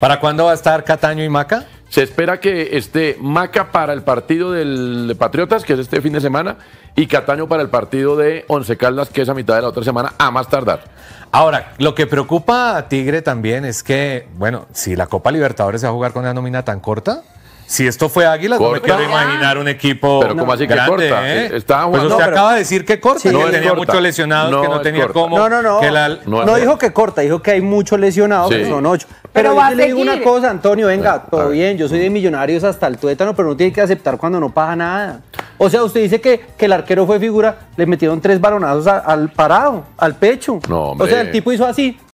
¿Para cuándo va a estar Cataño y Maca? Se espera que esté Maca para el partido de Patriotas, que es este fin de semana, y Cataño para el partido de Once Caldas, que es a mitad de la otra semana, a más tardar. Ahora, lo que preocupa a Tigre también es que, bueno, si la Copa Libertadores se va a jugar con una nómina tan corta, si esto fue Águilas, ¿Por me quiero imaginar un equipo. Pero, así grande, corta? ¿eh? pues usted acaba de decir que corta, no tenía muchos lesionados, que no tenía cómo. No, no, No, dijo que corta, dijo que hay muchos lesionados, que son ocho. Pero, le digo una cosa, Antonio, venga, todo bien, yo soy de millonarios hasta el tuétano, pero no tiene que aceptar cuando no pasa nada. O sea, usted dice que, el arquero fue figura, le metieron tres balonazos al parado, al pecho. No, O sea, el tipo hizo así,